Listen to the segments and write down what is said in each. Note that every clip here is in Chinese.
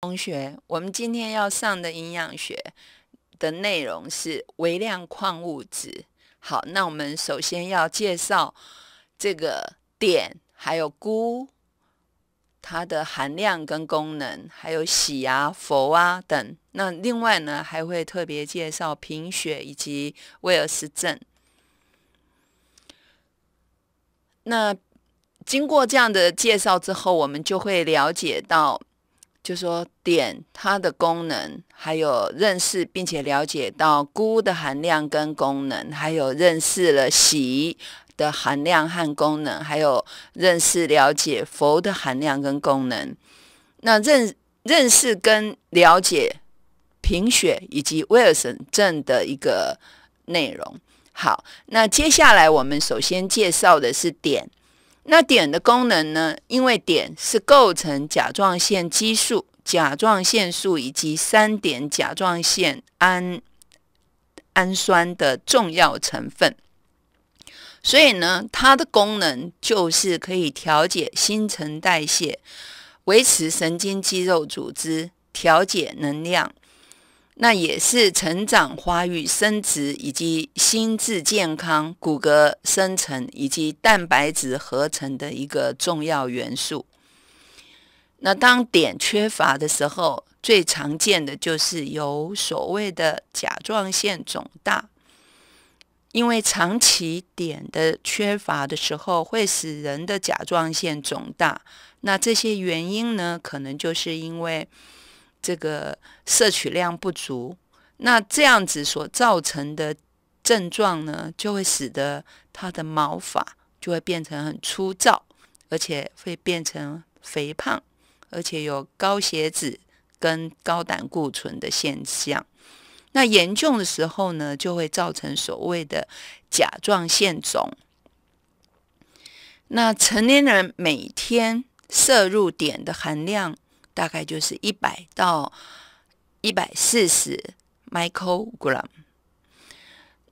同学，我们今天要上的营养学的内容是微量矿物质。好，那我们首先要介绍这个碘，还有钴，它的含量跟功能，还有硒啊、氟啊等。那另外呢，还会特别介绍贫血以及威尔斯症。那经过这样的介绍之后，我们就会了解到。就说碘它的功能，还有认识并且了解到钴的含量跟功能，还有认识了硒的含量和功能，还有认识了解氟的含量跟功能。那认认识跟了解贫血以及威尔森症的一个内容。好，那接下来我们首先介绍的是碘。那碘的功能呢？因为碘是构成甲状腺激素、甲状腺素以及三碘甲状腺氨氨酸的重要成分，所以呢，它的功能就是可以调节新陈代谢，维持神经肌肉组织，调节能量。那也是成长、发育、生殖以及心智健康、骨骼生成以及蛋白质合成的一个重要元素。那当碘缺乏的时候，最常见的就是有所谓的甲状腺肿大，因为长期碘的缺乏的时候，会使人的甲状腺肿大。那这些原因呢，可能就是因为。这个摄取量不足，那这样子所造成的症状呢，就会使得它的毛发就会变成很粗糙，而且会变成肥胖，而且有高血脂跟高胆固醇的现象。那严重的时候呢，就会造成所谓的甲状腺肿。那成年人每天摄入碘的含量。大概就是一百到一百四十 microgram。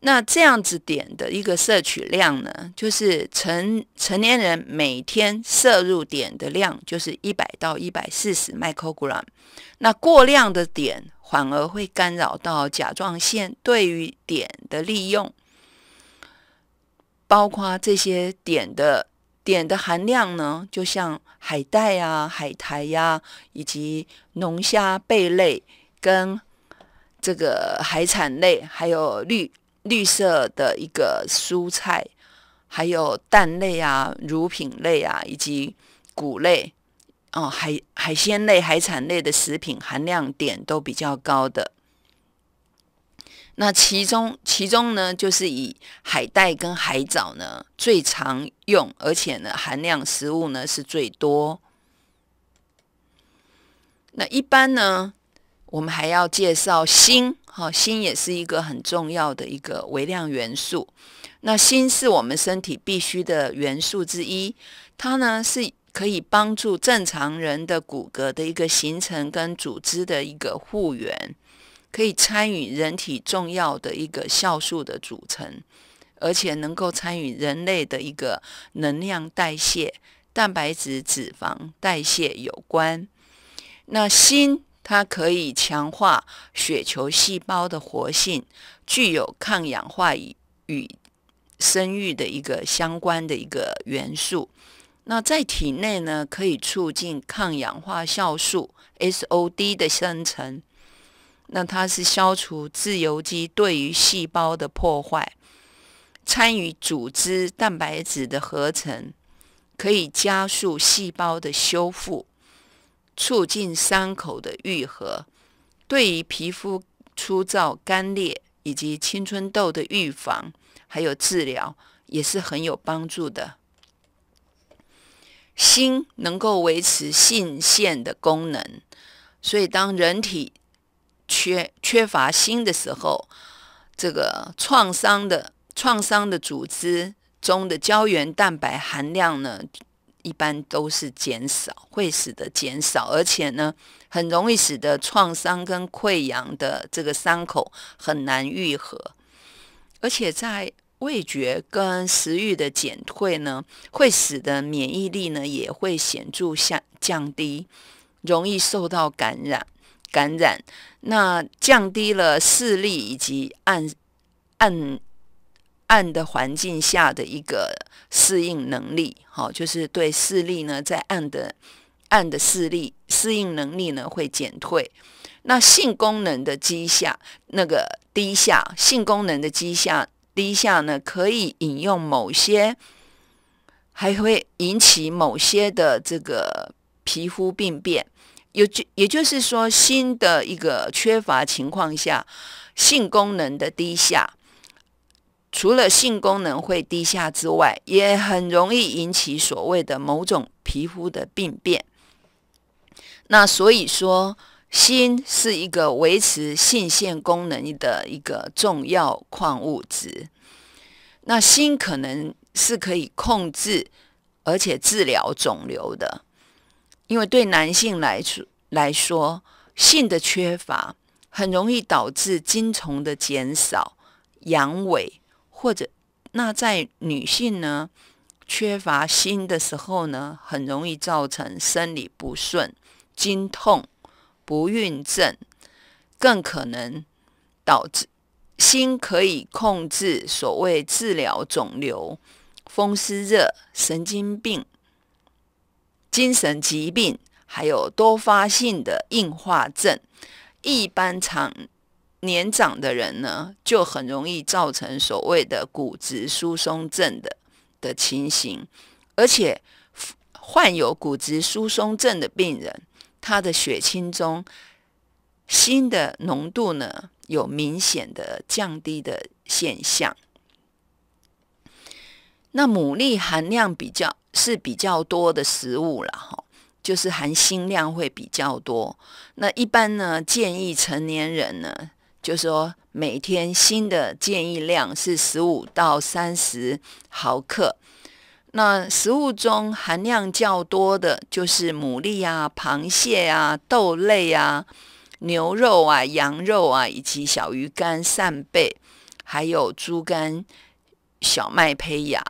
那这样子点的一个摄取量呢，就是成成年人每天摄入点的量就是一百到一百四十 microgram。那过量的碘反而会干扰到甲状腺对于碘的利用，包括这些碘的。碘的含量呢，就像海带呀、海苔呀，以及龙虾、贝类跟这个海产类，还有绿绿色的一个蔬菜，还有蛋类啊、乳品类啊以及谷类，哦，海海鲜类、海产类的食品，含量碘都比较高的。那其中，其中呢，就是以海带跟海藻呢最常用，而且呢，含量食物呢是最多。那一般呢，我们还要介绍锌，哈，锌也是一个很重要的一个微量元素。那锌是我们身体必需的元素之一，它呢是可以帮助正常人的骨骼的一个形成跟组织的一个复原。可以参与人体重要的一个酵素的组成，而且能够参与人类的一个能量代谢、蛋白质、脂肪代谢有关。那锌它可以强化血球细胞的活性，具有抗氧化与与生育的一个相关的一个元素。那在体内呢，可以促进抗氧化酵素 SOD 的生成。那它是消除自由基对于细胞的破坏，参与组织蛋白质的合成，可以加速细胞的修复，促进伤口的愈合。对于皮肤粗糙、干裂以及青春痘的预防还有治疗，也是很有帮助的。锌能够维持性腺的功能，所以当人体缺缺乏锌的时候，这个创伤的创伤的组织中的胶原蛋白含量呢，一般都是减少，会使得减少，而且呢，很容易使得创伤跟溃疡的这个伤口很难愈合，而且在味觉跟食欲的减退呢，会使得免疫力呢也会显著下降低，容易受到感染。感染，那降低了视力以及暗暗暗的环境下的一个适应能力，好，就是对视力呢，在暗的暗的视力适应能力呢会减退。那性功能的低下，那个低下，性功能的低下低下呢，可以引用某些，还会引起某些的这个皮肤病变。也就也就是说，锌的一个缺乏情况下，性功能的低下，除了性功能会低下之外，也很容易引起所谓的某种皮肤的病变。那所以说，锌是一个维持性腺功能的一个重要矿物质。那锌可能是可以控制而且治疗肿瘤的。因为对男性来说来说，性的缺乏很容易导致精虫的减少、阳痿，或者那在女性呢，缺乏锌的时候呢，很容易造成生理不顺、经痛、不孕症，更可能导致锌可以控制所谓治疗肿瘤、风湿热、神经病。精神疾病，还有多发性的硬化症，一般长年长的人呢，就很容易造成所谓的骨质疏松症的的情形。而且，患有骨质疏松症的病人，他的血清中锌的浓度呢，有明显的降低的现象。那牡蛎含量比较是比较多的食物了哈，就是含锌量会比较多。那一般呢，建议成年人呢，就说每天锌的建议量是十五到三十毫克。那食物中含量较多的就是牡蛎啊、螃蟹啊、豆类啊、牛肉啊、羊肉啊，以及小鱼干、扇贝，还有猪肝、小麦胚芽。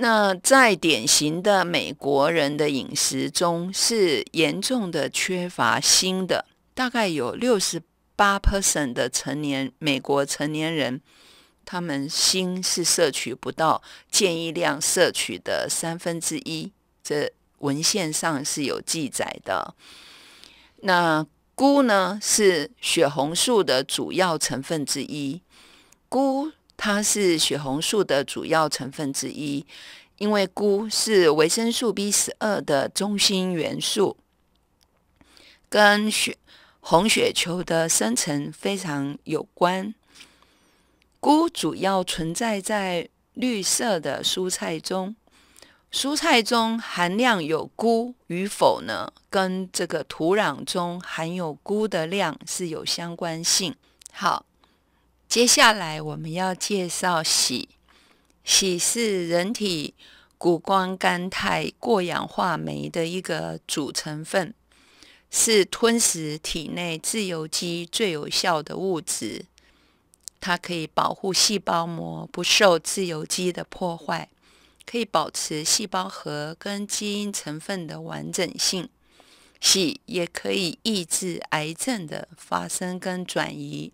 那在典型的美国人的饮食中，是严重的缺乏锌的。大概有六十八 percent 的成年美国成年人，他们锌是摄取不到建议量摄取的三分之一。这文献上是有记载的。那钴呢？是血红素的主要成分之一。钴。它是血红素的主要成分之一，因为钴是维生素 B 十二的中心元素，跟血红血球的生成非常有关。钴主要存在在绿色的蔬菜中，蔬菜中含量有钴与否呢，跟这个土壤中含有钴的量是有相关性。好。接下来我们要介绍硒。硒是人体谷胱甘肽过氧化酶的一个主成分，是吞噬体内自由基最有效的物质。它可以保护细胞膜不受自由基的破坏，可以保持细胞核跟基因成分的完整性。硒也可以抑制癌症的发生跟转移。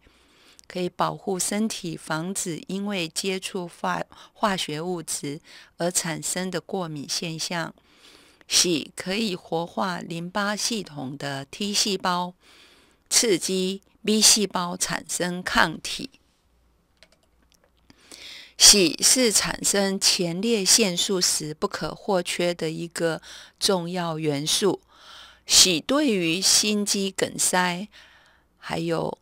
可以保护身体，防止因为接触化化学物质而产生的过敏现象。硒可以活化淋巴系统的 T 细胞，刺激 B 细胞产生抗体。硒是产生前列腺素时不可或缺的一个重要元素。硒对于心肌梗塞还有。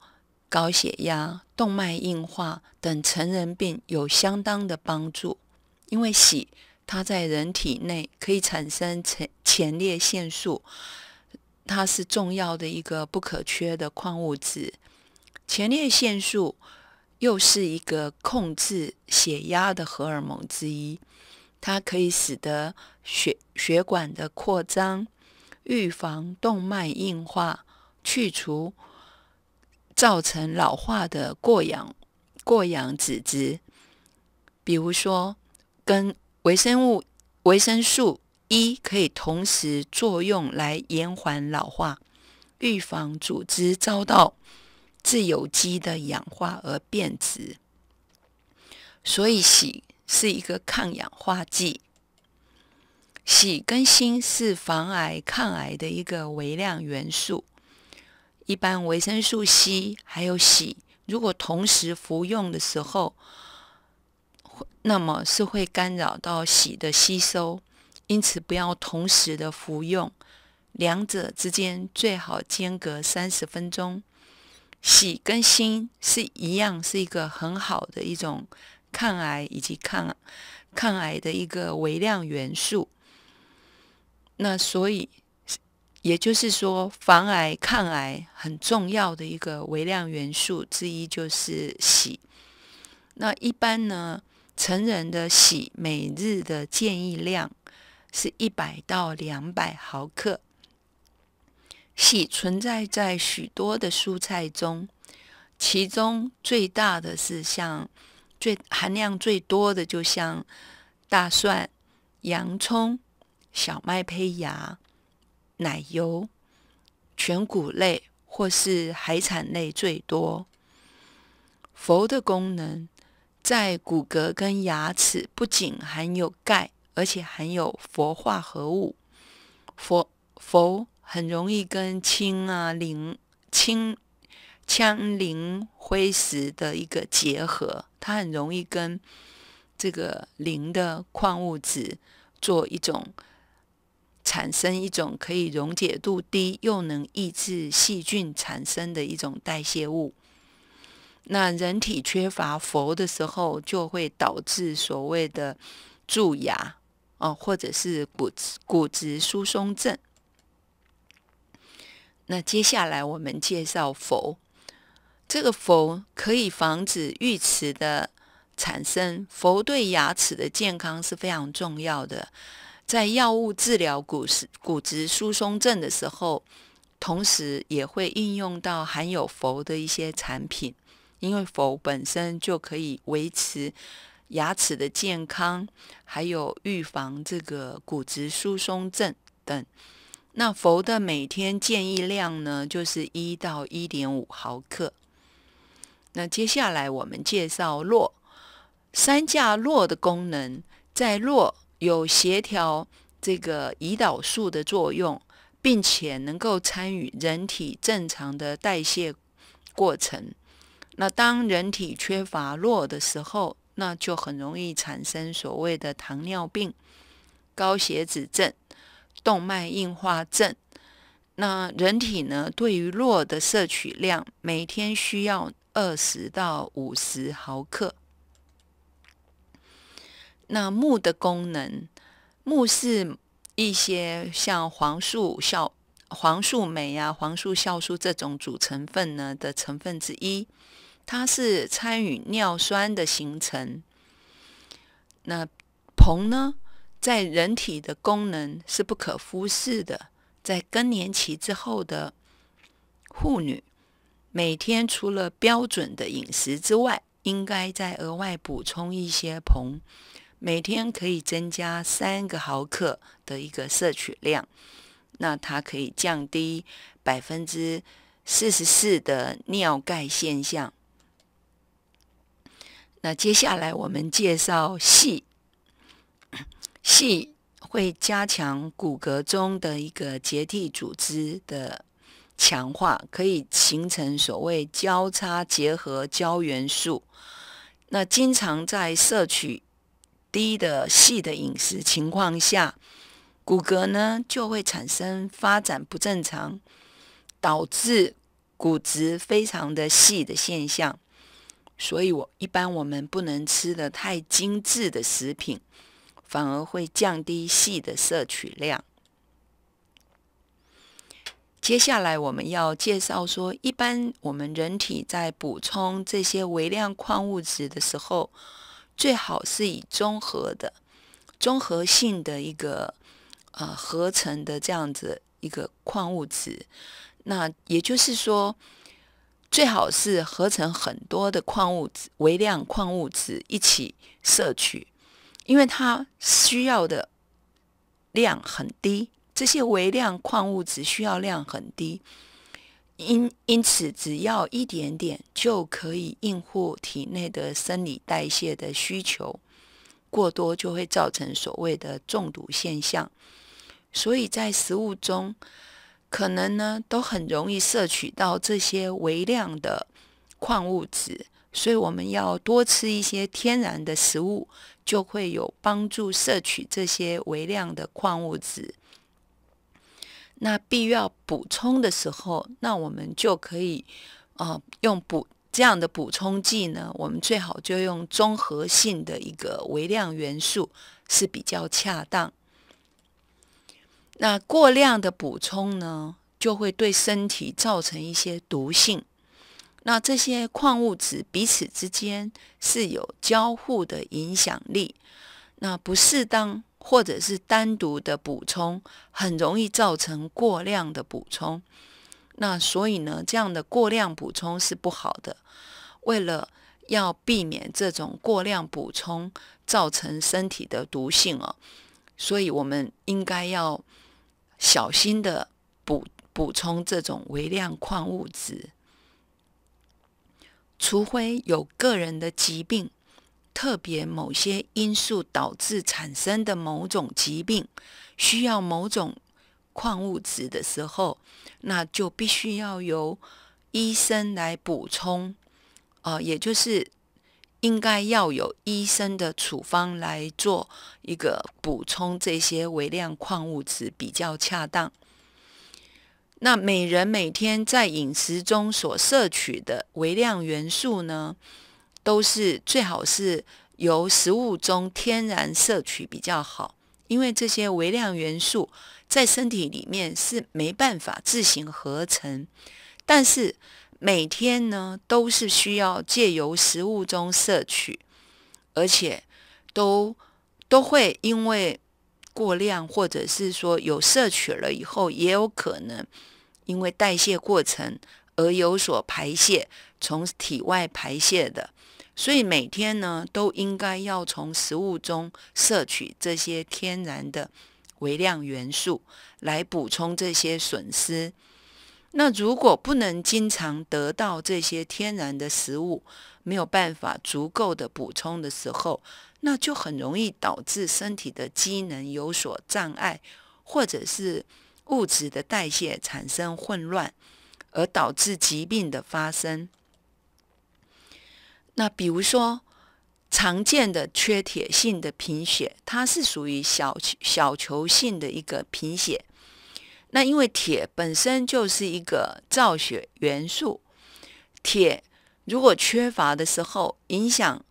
高血压、动脉硬化等成人病有相当的帮助，因为硒它在人体内可以产生前前列腺素，它是重要的一个不可缺的矿物质。前列腺素又是一个控制血压的荷尔蒙之一，它可以使得血血管的扩张，预防动脉硬化，去除。造成老化的过氧过氧脂质，比如说跟维生素维生素 E 可以同时作用来延缓老化，预防组织遭到自由基的氧化而变质。所以硒是一个抗氧化剂，硒跟锌是防癌抗癌的一个微量元素。一般维生素 C 还有硒，如果同时服用的时候，那么是会干扰到硒的吸收，因此不要同时的服用，两者之间最好间隔三十分钟。硒跟锌是一样，是一个很好的一种抗癌以及抗抗癌的一个微量元素。那所以。也就是说，防癌、抗癌很重要的一个微量元素之一就是硒。那一般呢，成人的硒每日的建议量是一百到两百毫克。硒存在在许多的蔬菜中，其中最大的是像最含量最多的，就像大蒜、洋葱、小麦胚芽。奶油、全骨类或是海产类最多。氟的功能在骨骼跟牙齿，不仅含有钙，而且含有氟化合物。氟氟很容易跟氢啊、磷、氢羟磷灰石的一个结合，它很容易跟这个磷的矿物质做一种。产生一种可以溶解度低又能抑制细菌产生的一种代谢物。那人体缺乏氟的时候，就会导致所谓的蛀牙哦，或者是骨骨质疏松症。那接下来我们介绍氟，这个氟可以防止龋齿的产生，氟对牙齿的健康是非常重要的。在药物治疗骨质骨质疏松症的时候，同时也会应用到含有氟的一些产品，因为氟本身就可以维持牙齿的健康，还有预防这个骨质疏松症等。那氟的每天建议量呢，就是一到一点五毫克。那接下来我们介绍洛三价铬的功能在络有协调这个胰岛素的作用，并且能够参与人体正常的代谢过程。那当人体缺乏铬的时候，那就很容易产生所谓的糖尿病、高血脂症、动脉硬化症。那人体呢，对于铬的摄取量，每天需要二十到五十毫克。那木的功能，木是一些像黄素酵、黄素酶啊、黄素酵素这种主成分呢的成分之一，它是参与尿酸的形成。那硼呢，在人体的功能是不可忽视的，在更年期之后的妇女，每天除了标准的饮食之外，应该再额外补充一些硼。每天可以增加三个毫克的一个摄取量，那它可以降低百分之四十四的尿钙现象。那接下来我们介绍硒，硒会加强骨骼中的一个结缔组织的强化，可以形成所谓交叉结合胶原素。那经常在摄取。低的细的饮食情况下，骨骼呢就会产生发展不正常，导致骨质非常的细的现象。所以，我一般我们不能吃的太精致的食品，反而会降低细的摄取量。接下来我们要介绍说，一般我们人体在补充这些微量矿物质的时候。最好是以综合的、综合性的一个呃合成的这样子一个矿物质，那也就是说，最好是合成很多的矿物质、微量矿物质一起摄取，因为它需要的量很低，这些微量矿物质需要量很低。因因此，只要一点点就可以应付体内的生理代谢的需求，过多就会造成所谓的中毒现象。所以在食物中，可能呢都很容易摄取到这些微量的矿物质，所以我们要多吃一些天然的食物，就会有帮助摄取这些微量的矿物质。那必要补充的时候，那我们就可以，呃，用补这样的补充剂呢。我们最好就用综合性的一个微量元素是比较恰当。那过量的补充呢，就会对身体造成一些毒性。那这些矿物质彼此之间是有交互的影响力，那不适当。或者是单独的补充，很容易造成过量的补充。那所以呢，这样的过量补充是不好的。为了要避免这种过量补充造成身体的毒性哦，所以我们应该要小心的补补充这种微量矿物质，除非有个人的疾病。特别某些因素导致产生的某种疾病，需要某种矿物质的时候，那就必须要由医生来补充。呃，也就是应该要有医生的处方来做一个补充，这些微量矿物质比较恰当。那每人每天在饮食中所摄取的微量元素呢？都是最好是由食物中天然摄取比较好，因为这些微量元素在身体里面是没办法自行合成，但是每天呢都是需要借由食物中摄取，而且都都会因为过量或者是说有摄取了以后，也有可能因为代谢过程而有所排泄，从体外排泄的。所以每天呢，都应该要从食物中摄取这些天然的微量元素，来补充这些损失。那如果不能经常得到这些天然的食物，没有办法足够的补充的时候，那就很容易导致身体的机能有所障碍，或者是物质的代谢产生混乱，而导致疾病的发生。那比如说，常见的缺铁性的贫血，它是属于小小球性的一个贫血。那因为铁本身就是一个造血元素，铁如果缺乏的时候，影响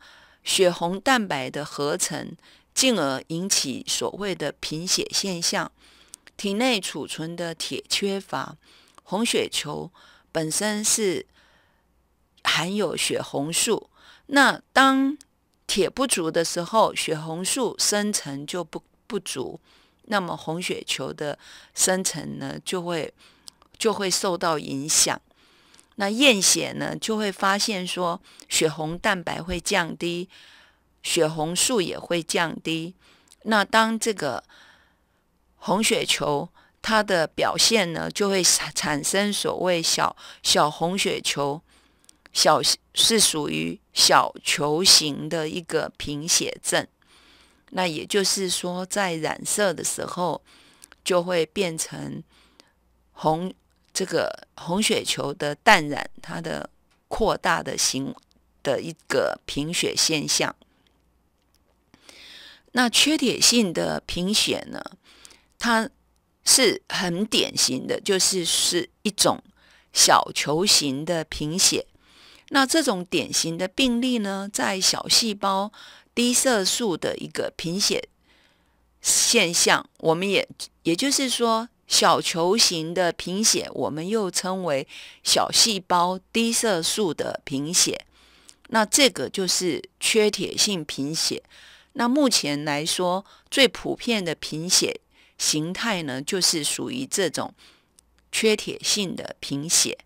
血红蛋白的合成，进而引起所谓的贫血现象。体内储存的铁缺乏，红血球本身是含有血红素。那当铁不足的时候，血红素生成就不不足，那么红血球的生成呢就会就会受到影响。那验血呢就会发现说血红蛋白会降低，血红素也会降低。那当这个红血球它的表现呢就会产产生所谓小小红血球。小是属于小球形的一个贫血症，那也就是说，在染色的时候就会变成红这个红血球的淡染，它的扩大的形的一个贫血现象。那缺铁性的贫血呢，它是很典型的，就是是一种小球形的贫血。那这种典型的病例呢，在小细胞低色素的一个贫血现象，我们也也就是说小球形的贫血，我们又称为小细胞低色素的贫血。那这个就是缺铁性贫血。那目前来说，最普遍的贫血形态呢，就是属于这种缺铁性的贫血。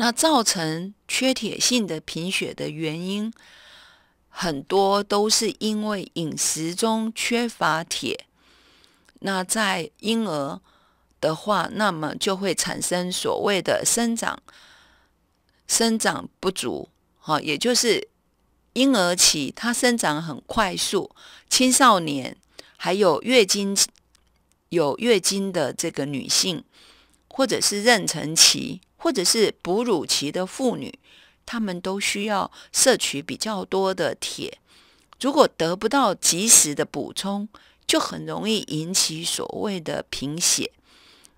那造成缺铁性的贫血的原因，很多都是因为饮食中缺乏铁。那在婴儿的话，那么就会产生所谓的生长生长不足，哈，也就是婴儿期它生长很快速，青少年还有月经有月经的这个女性，或者是妊娠期。或者是哺乳期的妇女，她们都需要摄取比较多的铁。如果得不到及时的补充，就很容易引起所谓的贫血，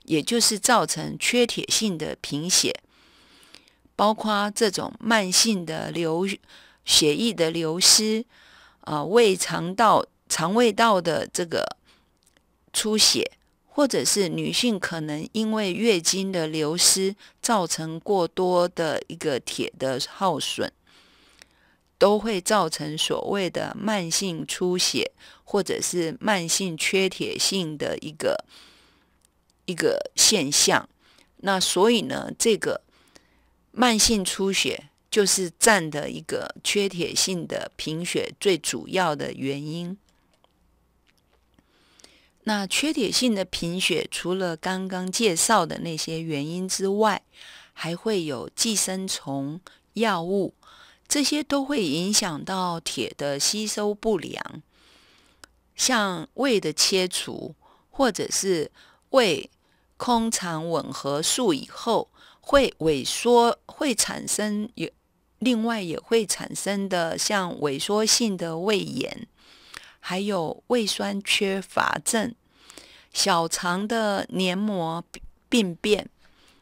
也就是造成缺铁性的贫血，包括这种慢性的流血液的流失，啊，胃肠道、肠胃道的这个出血。或者是女性可能因为月经的流失，造成过多的一个铁的耗损，都会造成所谓的慢性出血，或者是慢性缺铁性的一个一个现象。那所以呢，这个慢性出血就是占的一个缺铁性的贫血最主要的原因。那缺铁性的贫血，除了刚刚介绍的那些原因之外，还会有寄生虫、药物，这些都会影响到铁的吸收不良。像胃的切除，或者是胃空肠吻合术以后，会萎缩，会产生有另外也会产生的像萎缩性的胃炎。还有胃酸缺乏症、小肠的黏膜病变，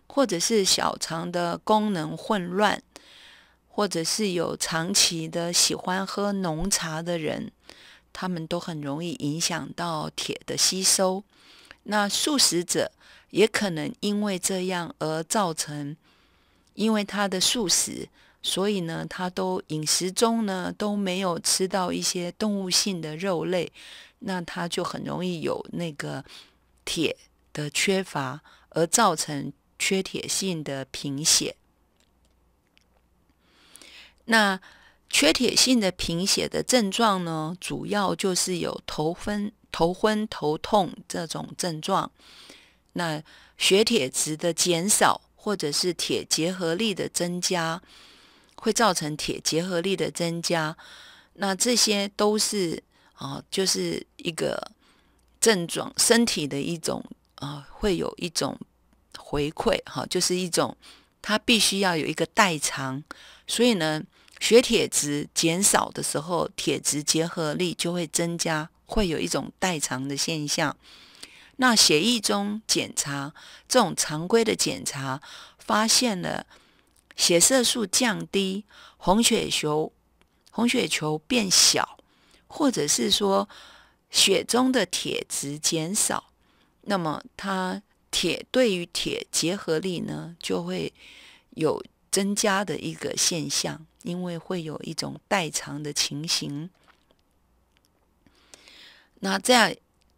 或者是小肠的功能混乱，或者是有长期的喜欢喝浓茶的人，他们都很容易影响到铁的吸收。那素食者也可能因为这样而造成，因为他的素食。所以呢，他都饮食中呢都没有吃到一些动物性的肉类，那他就很容易有那个铁的缺乏，而造成缺铁性的贫血。那缺铁性的贫血的症状呢，主要就是有头昏、头昏、头痛这种症状。那血铁值的减少，或者是铁结合力的增加。会造成铁结合力的增加，那这些都是啊，就是一个症状，身体的一种啊，会有一种回馈哈，就是一种它必须要有一个代偿，所以呢，血铁值减少的时候，铁值结合力就会增加，会有一种代偿的现象。那血液中检查这种常规的检查，发现了。血色素降低，红血球红血球变小，或者是说血中的铁值减少，那么它铁对于铁结合力呢就会有增加的一个现象，因为会有一种代偿的情形。那这样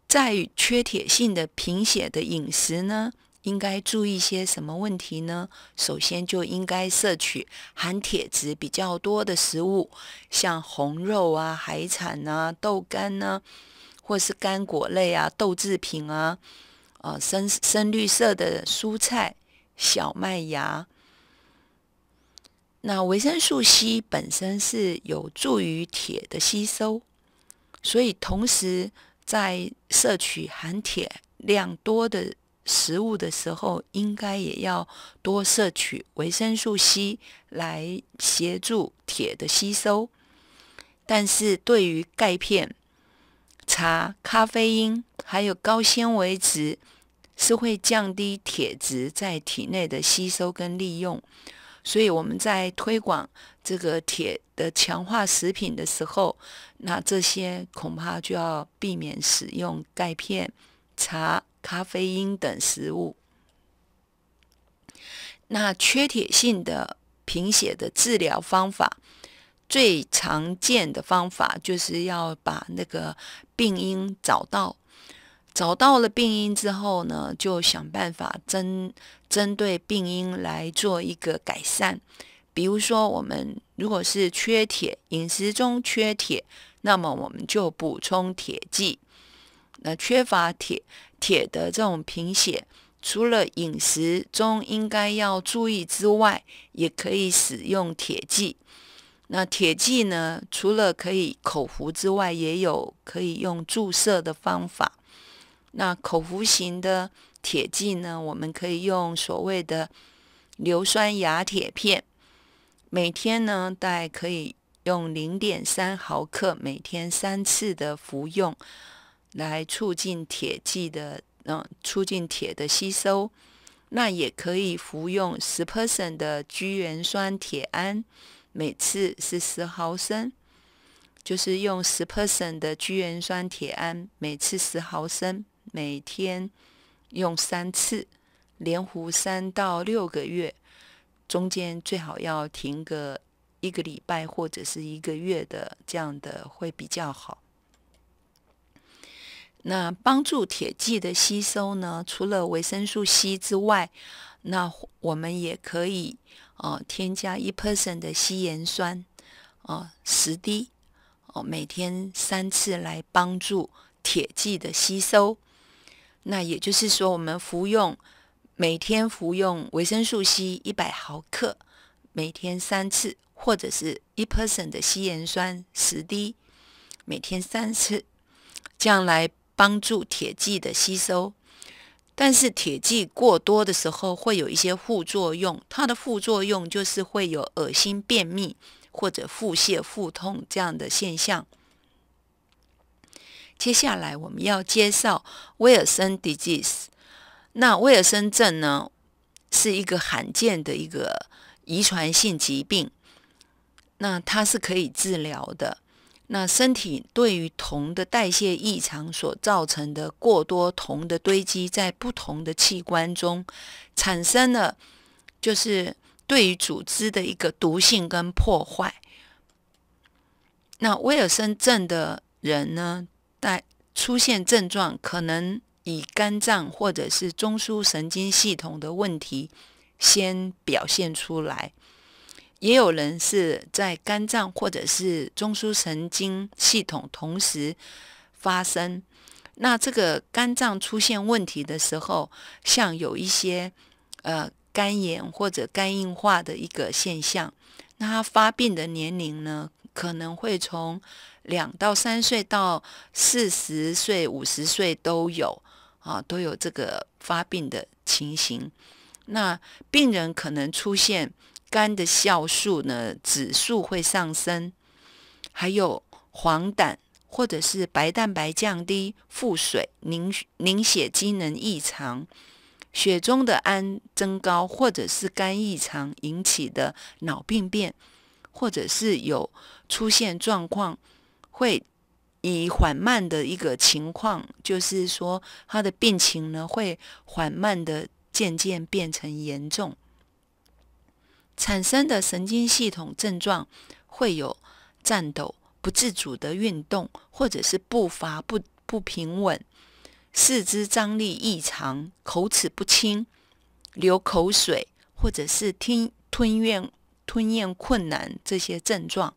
在缺铁性的贫血的饮食呢？应该注意些什么问题呢？首先就应该摄取含铁质比较多的食物，像红肉啊、海产啊、豆干呢，或是干果类啊、豆制品啊，啊，深深绿色的蔬菜、小麦芽。那维生素 C 本身是有助于铁的吸收，所以同时在摄取含铁量多的。食物的时候，应该也要多摄取维生素 C 来协助铁的吸收。但是，对于钙片、茶、咖啡因还有高纤维质，是会降低铁质在体内的吸收跟利用。所以，我们在推广这个铁的强化食品的时候，那这些恐怕就要避免使用钙片、茶。咖啡因等食物。那缺铁性的贫血的治疗方法，最常见的方法就是要把那个病因找到。找到了病因之后呢，就想办法针针对病因来做一个改善。比如说，我们如果是缺铁，饮食中缺铁，那么我们就补充铁剂。那缺乏铁。铁的这种贫血，除了饮食中应该要注意之外，也可以使用铁剂。那铁剂呢，除了可以口服之外，也有可以用注射的方法。那口服型的铁剂呢，我们可以用所谓的硫酸亚铁片，每天呢大概可以用零点三毫克，每天三次的服用。来促进铁剂的，嗯，促进铁的吸收，那也可以服用十 p e r c e n t 的居元酸铁胺，每次是十毫升，就是用十 p e r c e n t 的居元酸铁胺，每次十毫升，每天用三次，连服三到六个月，中间最好要停个一个礼拜或者是一个月的，这样的会比较好。那帮助铁剂的吸收呢？除了维生素 C 之外，那我们也可以呃、添加一 percent 的稀盐酸，啊十滴，哦每天三次来帮助铁剂的吸收。那也就是说，我们服用每天服用维生素 C 一百毫克，每天三次，或者是一 percent 的稀盐酸十滴，每天三次，这样来。帮助铁剂的吸收，但是铁剂过多的时候会有一些副作用，它的副作用就是会有恶心、便秘或者腹泻、腹痛这样的现象。接下来我们要介绍威尔森 disease。那威尔森症呢，是一个罕见的一个遗传性疾病，那它是可以治疗的。那身体对于铜的代谢异常所造成的过多铜的堆积，在不同的器官中产生了，就是对于组织的一个毒性跟破坏。那威尔森症的人呢，带出现症状，可能以肝脏或者是中枢神经系统的问题先表现出来。也有人是在肝脏或者是中枢神经系统同时发生。那这个肝脏出现问题的时候，像有一些呃肝炎或者肝硬化的一个现象。那它发病的年龄呢，可能会从两到三岁到四十岁、五十岁都有啊，都有这个发病的情形。那病人可能出现。肝的酵素呢，指数会上升，还有黄疸或者是白蛋白降低、腹水、凝凝血机能异常、血中的氨增高，或者是肝异常引起的脑病变，或者是有出现状况，会以缓慢的一个情况，就是说他的病情呢，会缓慢的渐渐变成严重。产生的神经系统症状会有颤抖、不自主的运动，或者是步伐不不平稳、四肢张力异常、口齿不清、流口水，或者是听吞咽吞咽困难这些症状。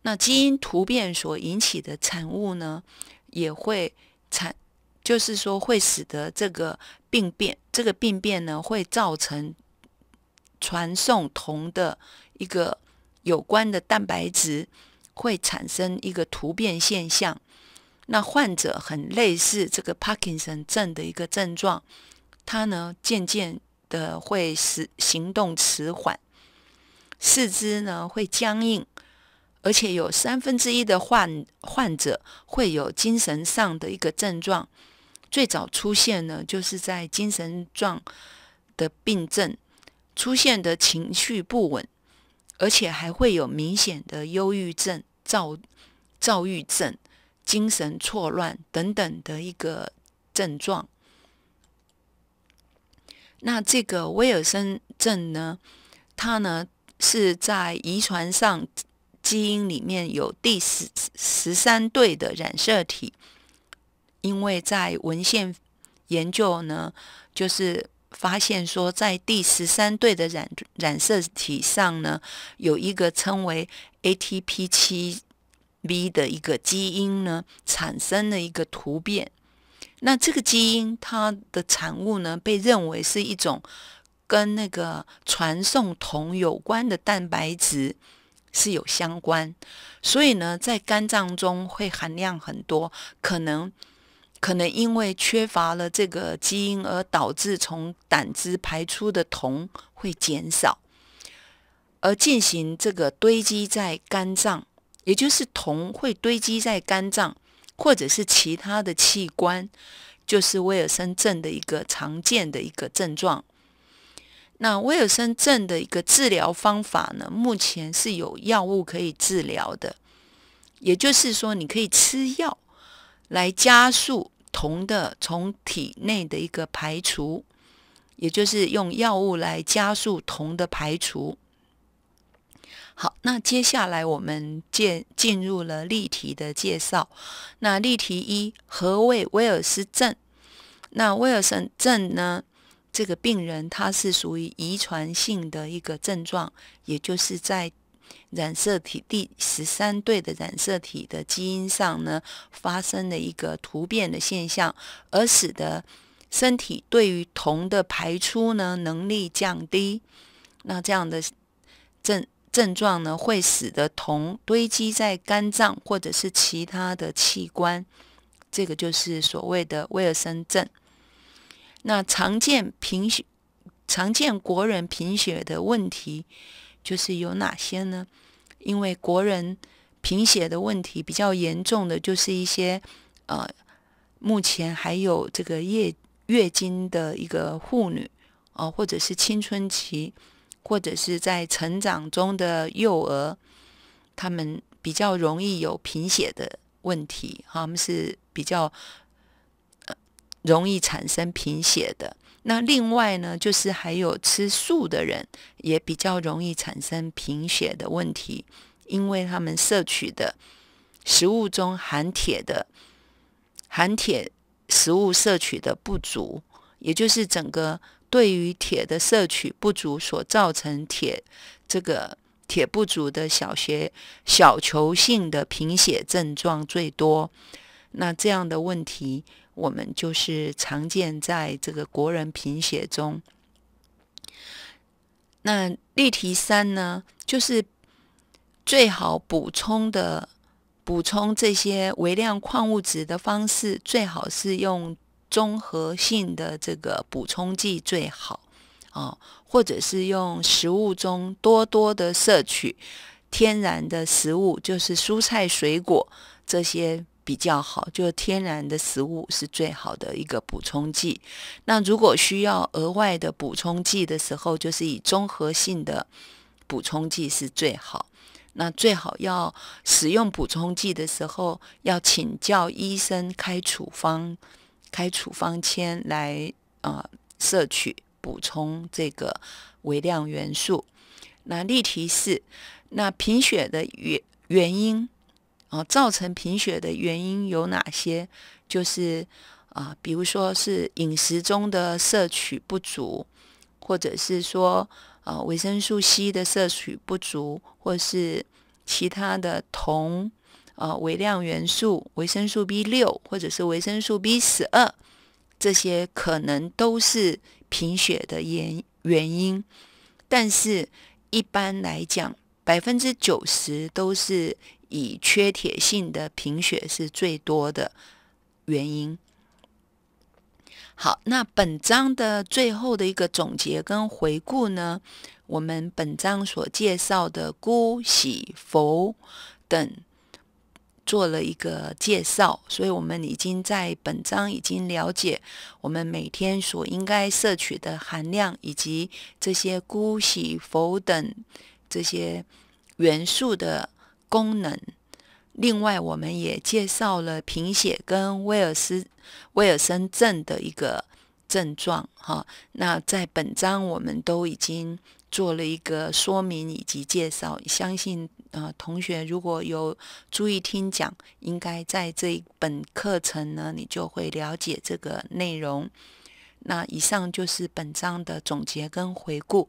那基因突变所引起的产物呢，也会产，就是说会使得这个病变，这个病变呢会造成。传送铜的一个有关的蛋白质会产生一个突变现象，那患者很类似这个帕金森症的一个症状，他呢渐渐的会使行动迟缓，四肢呢会僵硬，而且有三分之一的患患者会有精神上的一个症状，最早出现呢就是在精神状的病症。出现的情绪不稳，而且还会有明显的忧郁症、躁躁郁症、精神错乱等等的一个症状。那这个威尔森症呢，它呢是在遗传上基因里面有第十十三对的染色体，因为在文献研究呢，就是。发现说，在第十三对的染染色体上呢，有一个称为 ATP7B 的一个基因呢，产生了一个突变。那这个基因它的产物呢，被认为是一种跟那个传送铜有关的蛋白质是有相关，所以呢，在肝脏中会含量很多，可能。可能因为缺乏了这个基因，而导致从胆汁排出的铜会减少，而进行这个堆积在肝脏，也就是铜会堆积在肝脏，或者是其他的器官，就是威尔森症的一个常见的一个症状。那威尔森症的一个治疗方法呢，目前是有药物可以治疗的，也就是说你可以吃药来加速。铜的从体内的一个排除，也就是用药物来加速铜的排除。好，那接下来我们进进入了例题的介绍。那例题一，何谓威尔斯症？那威尔森症呢？这个病人他是属于遗传性的一个症状，也就是在。染色体第十三对的染色体的基因上呢，发生了一个突变的现象，而使得身体对于铜的排出呢能力降低。那这样的症症状呢，会使得铜堆积在肝脏或者是其他的器官，这个就是所谓的威尔森症。那常见贫血、常见国人贫血的问题。就是有哪些呢？因为国人贫血的问题比较严重，的就是一些呃，目前还有这个月月经的一个妇女啊，或者是青春期，或者是在成长中的幼儿，他们比较容易有贫血的问题，他们是比较容易产生贫血的。那另外呢，就是还有吃素的人也比较容易产生贫血的问题，因为他们摄取的食物中含铁的含铁食物摄取的不足，也就是整个对于铁的摄取不足所造成铁这个铁不足的小血小球性的贫血症状最多。那这样的问题。我们就是常见在这个国人贫血中。那例题三呢，就是最好补充的补充这些微量矿物质的方式，最好是用综合性的这个补充剂最好啊，或者是用食物中多多的摄取天然的食物，就是蔬菜、水果这些。比较好，就天然的食物是最好的一个补充剂。那如果需要额外的补充剂的时候，就是以综合性的补充剂是最好。那最好要使用补充剂的时候，要请教医生开处方，开处方签来啊摄取补充这个微量元素。那例题四，那贫血的原原因。啊，造成贫血的原因有哪些？就是啊，比如说是饮食中的摄取不足，或者是说啊，维生素 C 的摄取不足，或是其他的铜、呃微量元素、维生素 B 六或者是维生素 B 十二，这些可能都是贫血的原原因。但是一般来讲，百分之九十都是。以缺铁性的贫血是最多的原因。好，那本章的最后的一个总结跟回顾呢，我们本章所介绍的姑硒、否等做了一个介绍，所以我们已经在本章已经了解我们每天所应该摄取的含量，以及这些姑硒、否等这些元素的。功能。另外，我们也介绍了贫血跟威尔斯、威尔森症的一个症状。哈，那在本章我们都已经做了一个说明以及介绍。相信呃，同学如果有注意听讲，应该在这一本课程呢，你就会了解这个内容。那以上就是本章的总结跟回顾。